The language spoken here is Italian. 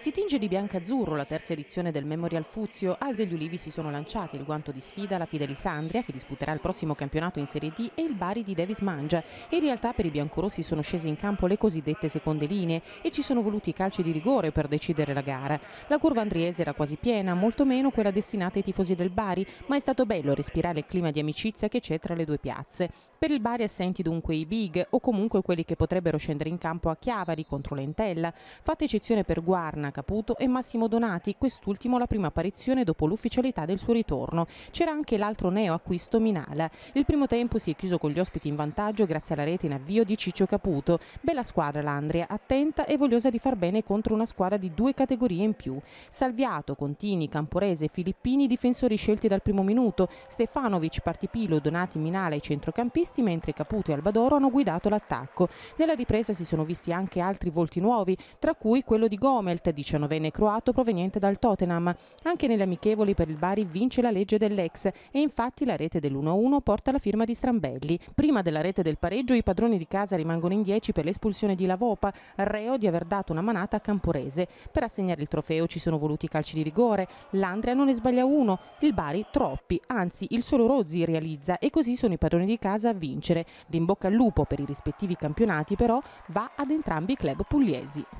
Si tinge di bianco azzurro la terza edizione del Memorial Fuzio. Al degli Ulivi si sono lanciati il guanto di sfida alla Fidelisandria, che disputerà il prossimo campionato in Serie D, e il Bari di Davis Mangia. In realtà per i biancorossi sono scese in campo le cosiddette seconde linee e ci sono voluti i calci di rigore per decidere la gara. La curva andriese era quasi piena, molto meno quella destinata ai tifosi del Bari, ma è stato bello respirare il clima di amicizia che c'è tra le due piazze. Per il Bari assenti dunque i big o comunque quelli che potrebbero scendere in campo a Chiavari contro l'Entella, fatta eccezione per Guarna Giovanna Caputo e Massimo Donati, quest'ultimo la prima apparizione dopo l'ufficialità del suo ritorno. C'era anche l'altro neo acquisto Minala. Il primo tempo si è chiuso con gli ospiti in vantaggio grazie alla rete in avvio di Ciccio Caputo. Bella squadra l'Andria, attenta e vogliosa di far bene contro una squadra di due categorie in più. Salviato, Contini, Camporese Filippini difensori scelti dal primo minuto, Stefanovic, Partipilo, Donati, Minala i centrocampisti, mentre Caputo e Albadoro hanno guidato l'attacco. Nella ripresa si sono visti anche altri volti nuovi, tra cui quello di Gomelt, di 19enne croato proveniente dal Tottenham. Anche nelle amichevoli per il Bari vince la legge dell'ex e infatti la rete dell'1-1 porta la firma di Strambelli. Prima della rete del pareggio i padroni di casa rimangono in 10 per l'espulsione di Lavopa, reo di aver dato una manata a Camporese. Per assegnare il trofeo ci sono voluti calci di rigore, l'Andrea non ne sbaglia uno, il Bari troppi, anzi il solo Rozzi realizza e così sono i padroni di casa a vincere. L'imbocca al lupo per i rispettivi campionati però va ad entrambi i club pugliesi.